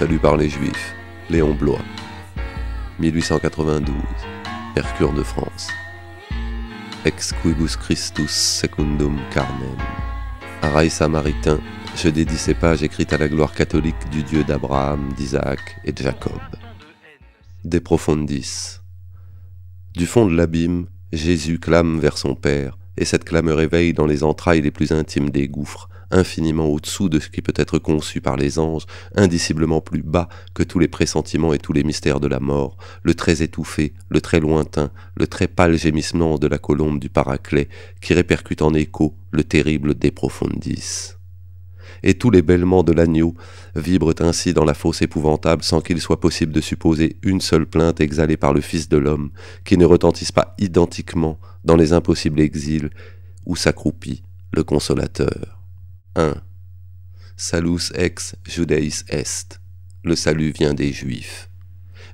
Salut par les Juifs, Léon Blois. 1892, Mercure de France. Ex Quibus Christus secundum carnem. Araïs samaritain, je dédie ces pages écrites à la gloire catholique du Dieu d'Abraham, d'Isaac et de Jacob. De profondis. Du fond de l'abîme, Jésus clame vers son Père et cette clameur éveille dans les entrailles les plus intimes des gouffres, infiniment au-dessous de ce qui peut être conçu par les anges, indiciblement plus bas que tous les pressentiments et tous les mystères de la mort, le très étouffé, le très lointain, le très pâle gémissement de la colombe du Paraclet, qui répercute en écho le terrible des Profundis. Et tous les bêlements de l'agneau vibrent ainsi dans la fosse épouvantable sans qu'il soit possible de supposer une seule plainte exhalée par le Fils de l'homme, qui ne retentisse pas identiquement dans les impossibles exils où s'accroupit le consolateur. 1. Salus ex Judaeis est. Le salut vient des Juifs.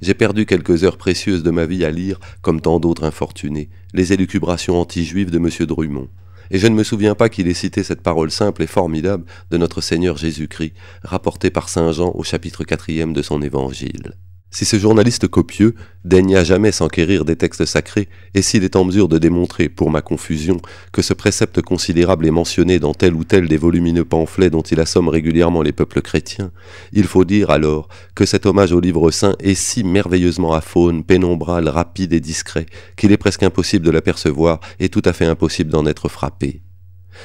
J'ai perdu quelques heures précieuses de ma vie à lire, comme tant d'autres infortunés, les élucubrations anti-juives de M. Drummond. Et je ne me souviens pas qu'il ait cité cette parole simple et formidable de notre Seigneur Jésus-Christ, rapportée par saint Jean au chapitre 4 de son Évangile. Si ce journaliste copieux daigna jamais s'enquérir des textes sacrés, et s'il est en mesure de démontrer, pour ma confusion, que ce précepte considérable est mentionné dans tel ou tel des volumineux pamphlets dont il assomme régulièrement les peuples chrétiens, il faut dire alors que cet hommage au livre saint est si merveilleusement affaune, pénombral, rapide et discret, qu'il est presque impossible de l'apercevoir et tout à fait impossible d'en être frappé.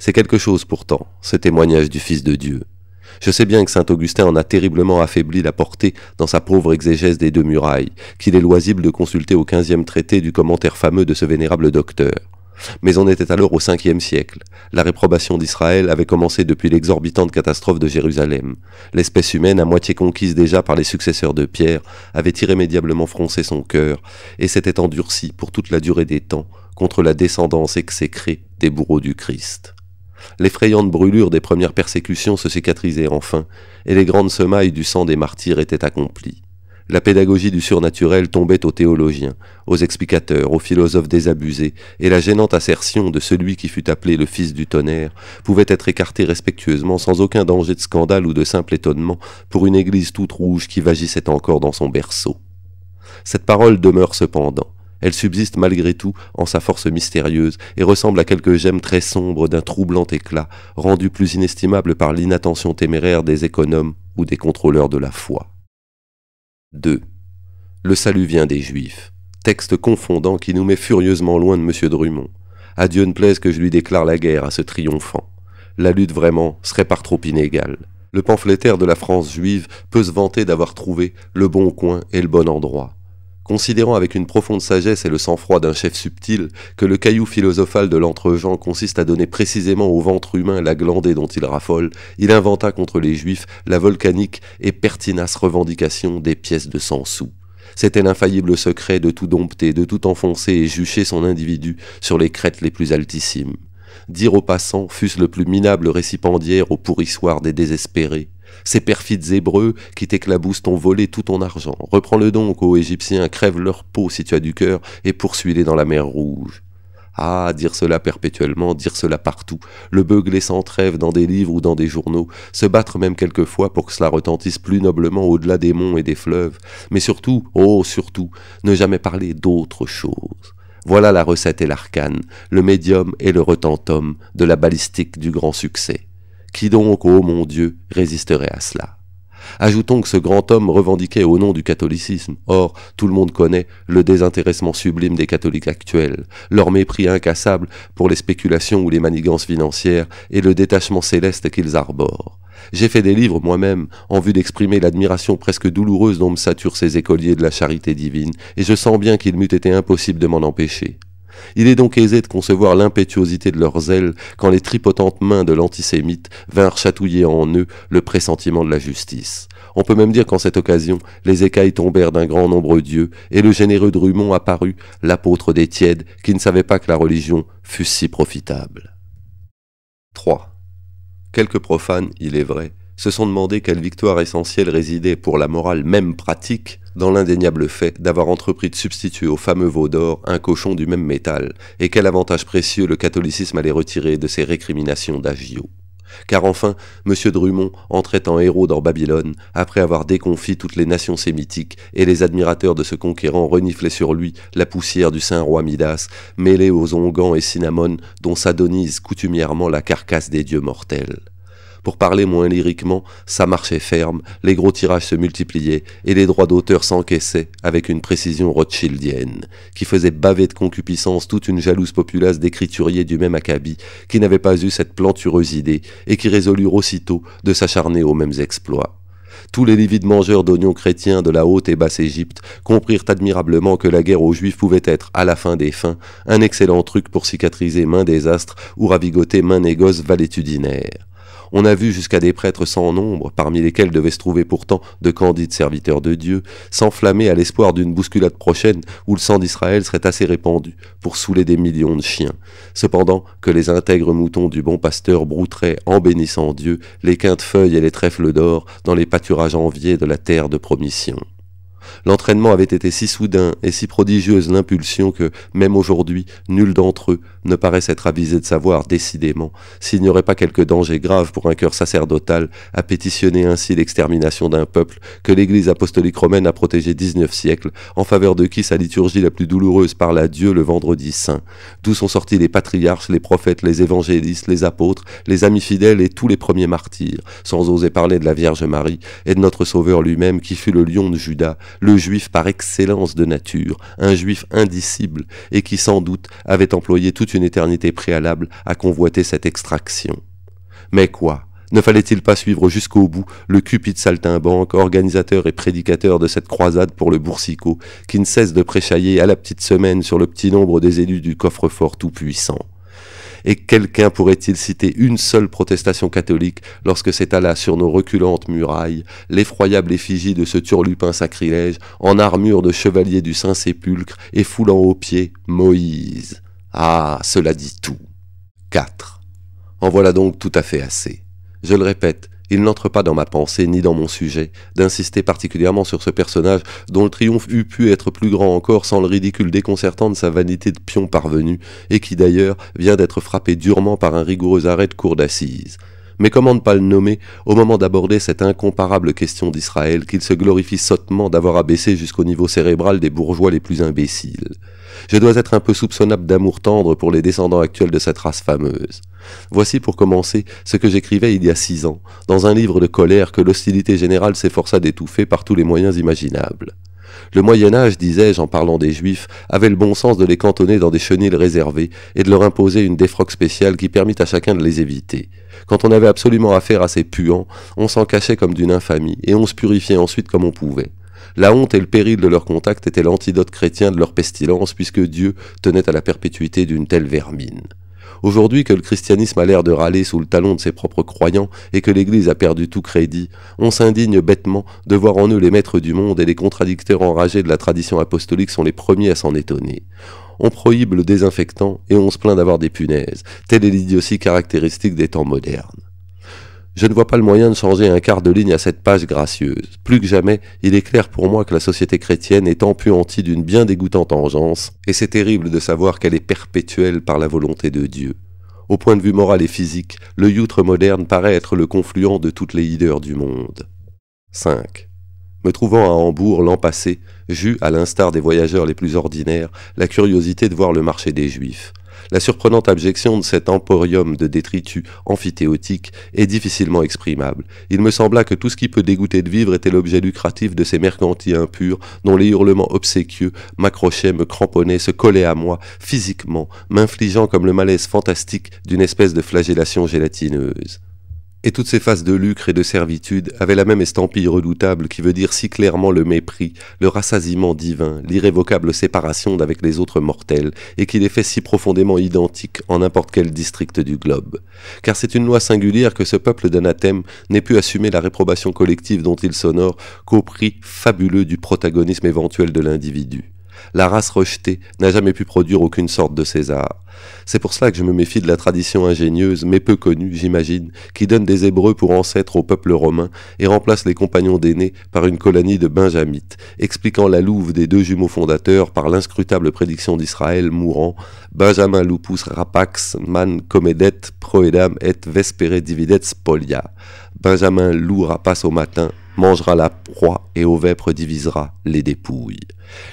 C'est quelque chose pourtant, ce témoignage du Fils de Dieu. Je sais bien que saint Augustin en a terriblement affaibli la portée dans sa pauvre exégèse des deux murailles, qu'il est loisible de consulter au quinzième traité du commentaire fameux de ce vénérable docteur. Mais on était alors au 5e siècle. La réprobation d'Israël avait commencé depuis l'exorbitante catastrophe de Jérusalem. L'espèce humaine, à moitié conquise déjà par les successeurs de Pierre, avait irrémédiablement froncé son cœur et s'était endurcie pour toute la durée des temps contre la descendance exécrée des bourreaux du Christ l'effrayante brûlure des premières persécutions se cicatrisait enfin, et les grandes semailles du sang des martyrs étaient accomplies. La pédagogie du surnaturel tombait aux théologiens, aux explicateurs, aux philosophes désabusés, et la gênante assertion de celui qui fut appelé le fils du tonnerre pouvait être écartée respectueusement sans aucun danger de scandale ou de simple étonnement pour une église toute rouge qui vagissait encore dans son berceau. Cette parole demeure cependant, elle subsiste malgré tout en sa force mystérieuse et ressemble à quelques gemmes très sombres d'un troublant éclat, rendu plus inestimable par l'inattention téméraire des économes ou des contrôleurs de la foi. 2. Le salut vient des Juifs. Texte confondant qui nous met furieusement loin de M. Drummond. A Dieu ne plaise que je lui déclare la guerre à ce triomphant. La lutte vraiment serait par trop inégale. Le pamphlétaire de la France juive peut se vanter d'avoir trouvé le bon coin et le bon endroit Considérant avec une profonde sagesse et le sang-froid d'un chef subtil que le caillou philosophal de lentre jean consiste à donner précisément au ventre humain la glandée dont il raffole, il inventa contre les juifs la volcanique et pertinace revendication des pièces de 100 sous. C'était l'infaillible secret de tout dompter, de tout enfoncer et jucher son individu sur les crêtes les plus altissimes. Dire aux passants, fût-ce le plus minable récipendiaire au pourrissoir des désespérés, ces perfides hébreux qui t'éclaboussent ont volé tout ton argent. Reprends-le donc, ô Égyptiens, crève leur peau si tu as du cœur, et poursuis-les dans la mer rouge. Ah, dire cela perpétuellement, dire cela partout, le beugler sans trêve dans des livres ou dans des journaux, se battre même quelquefois pour que cela retentisse plus noblement au-delà des monts et des fleuves, mais surtout, oh surtout, ne jamais parler d'autre chose. Voilà la recette et l'arcane, le médium et le retentum de la balistique du grand succès. Qui donc, ô mon Dieu, résisterait à cela Ajoutons que ce grand homme revendiquait au nom du catholicisme. Or, tout le monde connaît le désintéressement sublime des catholiques actuels, leur mépris incassable pour les spéculations ou les manigances financières et le détachement céleste qu'ils arborent. J'ai fait des livres moi-même en vue d'exprimer l'admiration presque douloureuse dont me saturent ces écoliers de la charité divine, et je sens bien qu'il m'eût été impossible de m'en empêcher. Il est donc aisé de concevoir l'impétuosité de leurs ailes quand les tripotantes mains de l'antisémite vinrent chatouiller en eux le pressentiment de la justice. On peut même dire qu'en cette occasion, les écailles tombèrent d'un grand nombre d'yeux, et le généreux Drummond apparut, l'apôtre des tièdes, qui ne savait pas que la religion fût si profitable. 3. Quelques profanes, il est vrai, se sont demandé quelle victoire essentielle résidait, pour la morale même pratique, dans l'indéniable fait d'avoir entrepris de substituer au fameux veau d'or un cochon du même métal, et quel avantage précieux le catholicisme allait retirer de ces récriminations d'Agio. Car enfin, M. Drummond entrait en héros dans Babylone, après avoir déconfit toutes les nations sémitiques, et les admirateurs de ce conquérant reniflaient sur lui la poussière du Saint-Roi Midas, mêlée aux onguents et cinnamones dont s'adonise coutumièrement la carcasse des dieux mortels. Pour parler moins lyriquement, ça marchait ferme, les gros tirages se multipliaient et les droits d'auteur s'encaissaient avec une précision rothschildienne, qui faisait baver de concupiscence toute une jalouse populace d'écrituriers du même acabit qui n'avaient pas eu cette plantureuse idée et qui résolurent aussitôt de s'acharner aux mêmes exploits. Tous les livides mangeurs d'oignons chrétiens de la haute et basse Égypte comprirent admirablement que la guerre aux Juifs pouvait être, à la fin des fins, un excellent truc pour cicatriser main désastre ou ravigoter main négoce valétudinaire. On a vu jusqu'à des prêtres sans nombre, parmi lesquels devaient se trouver pourtant de candides serviteurs de Dieu, s'enflammer à l'espoir d'une bousculade prochaine où le sang d'Israël serait assez répandu pour saouler des millions de chiens. Cependant, que les intègres moutons du bon pasteur brouteraient, en bénissant Dieu, les quintes feuilles et les trèfles d'or dans les pâturages enviés de la terre de promission. L'entraînement avait été si soudain et si prodigieuse l'impulsion que, même aujourd'hui, nul d'entre eux ne paraît être avisé de savoir, décidément, s'il n'y aurait pas quelque danger grave pour un cœur sacerdotal à pétitionner ainsi l'extermination d'un peuple que l'Église apostolique romaine a protégé 19 siècles, en faveur de qui sa liturgie la plus douloureuse parle à Dieu le vendredi saint, d'où sont sortis les patriarches, les prophètes, les évangélistes, les apôtres, les amis fidèles et tous les premiers martyrs, sans oser parler de la Vierge Marie et de notre Sauveur lui-même qui fut le lion de Judas, le juif par excellence de nature, un juif indicible, et qui sans doute avait employé toute une éternité préalable à convoiter cette extraction. Mais quoi ne fallait-il pas suivre jusqu'au bout le cupide saltimbanque, organisateur et prédicateur de cette croisade pour le boursicot, qui ne cesse de préchailler à la petite semaine sur le petit nombre des élus du coffre-fort tout-puissant et quelqu'un pourrait-il citer une seule protestation catholique lorsque s'étala sur nos reculantes murailles l'effroyable effigie de ce turlupin sacrilège, en armure de chevalier du Saint-Sépulcre et foulant aux pieds Moïse Ah, cela dit tout. 4. En voilà donc tout à fait assez. Je le répète, il n'entre pas dans ma pensée ni dans mon sujet d'insister particulièrement sur ce personnage dont le triomphe eût pu être plus grand encore sans le ridicule déconcertant de sa vanité de pion parvenu et qui d'ailleurs vient d'être frappé durement par un rigoureux arrêt de cour d'assises mais comment ne pas le nommer au moment d'aborder cette incomparable question d'Israël qu'il se glorifie sottement d'avoir abaissé jusqu'au niveau cérébral des bourgeois les plus imbéciles Je dois être un peu soupçonnable d'amour tendre pour les descendants actuels de cette race fameuse. Voici pour commencer ce que j'écrivais il y a six ans, dans un livre de colère que l'hostilité générale s'efforça d'étouffer par tous les moyens imaginables. Le Moyen Âge, disais-je en parlant des Juifs, avait le bon sens de les cantonner dans des chenilles réservées et de leur imposer une défroque spéciale qui permit à chacun de les éviter. Quand on avait absolument affaire à ces puants, on s'en cachait comme d'une infamie et on se purifiait ensuite comme on pouvait. La honte et le péril de leur contact étaient l'antidote chrétien de leur pestilence puisque Dieu tenait à la perpétuité d'une telle vermine. Aujourd'hui que le christianisme a l'air de râler sous le talon de ses propres croyants et que l'Église a perdu tout crédit, on s'indigne bêtement de voir en eux les maîtres du monde et les contradicteurs enragés de la tradition apostolique sont les premiers à s'en étonner. On prohibe le désinfectant et on se plaint d'avoir des punaises, telle est l'idiotie caractéristique des temps modernes. Je ne vois pas le moyen de changer un quart de ligne à cette page gracieuse. Plus que jamais, il est clair pour moi que la société chrétienne est empuantie d'une bien dégoûtante engeance, et c'est terrible de savoir qu'elle est perpétuelle par la volonté de Dieu. Au point de vue moral et physique, le youtre moderne paraît être le confluent de toutes les leaders du monde. 5. Me trouvant à Hambourg l'an passé, j'eus, à l'instar des voyageurs les plus ordinaires, la curiosité de voir le marché des Juifs. La surprenante abjection de cet emporium de détritus amphithéotiques est difficilement exprimable. Il me sembla que tout ce qui peut dégoûter de vivre était l'objet lucratif de ces mercantiles impurs dont les hurlements obséquieux m'accrochaient, me cramponnaient, se collaient à moi, physiquement, m'infligeant comme le malaise fantastique d'une espèce de flagellation gélatineuse. Et toutes ces phases de lucre et de servitude avaient la même estampille redoutable qui veut dire si clairement le mépris, le rassasiement divin, l'irrévocable séparation d'avec les autres mortels, et qui les fait si profondément identiques en n'importe quel district du globe. Car c'est une loi singulière que ce peuple d'anathème n'ait pu assumer la réprobation collective dont il s'honore qu'au prix fabuleux du protagonisme éventuel de l'individu la race rejetée n'a jamais pu produire aucune sorte de César. C'est pour cela que je me méfie de la tradition ingénieuse, mais peu connue, j'imagine, qui donne des Hébreux pour ancêtres au peuple romain et remplace les compagnons d'aînés par une colonie de Benjamites, expliquant la louve des deux jumeaux fondateurs par l'inscrutable prédiction d'Israël mourant Benjamin lupus rapax man comedet proedam et vespere dividet spolia. Benjamin loup rapace au matin, mangera la proie et au vêpres divisera les dépouilles.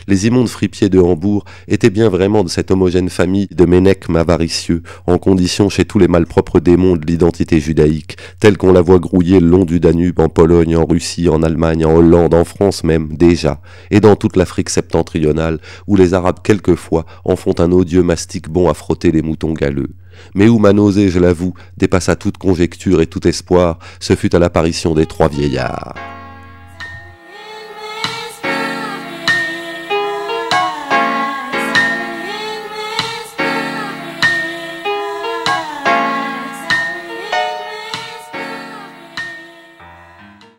Les immondes fripiers de Hambourg étaient bien vraiment de cette homogène famille de Ménèques avaricieux, en condition chez tous les malpropres démons de l'identité judaïque, telle qu'on la voit grouiller le long du Danube, en Pologne, en Russie, en Allemagne, en Hollande, en France même, déjà, et dans toute l'Afrique septentrionale, où les Arabes quelquefois en font un odieux mastic bon à frotter les moutons galeux mais où ma nausée, je l'avoue, dépassa toute conjecture et tout espoir, ce fut à l'apparition des trois vieillards.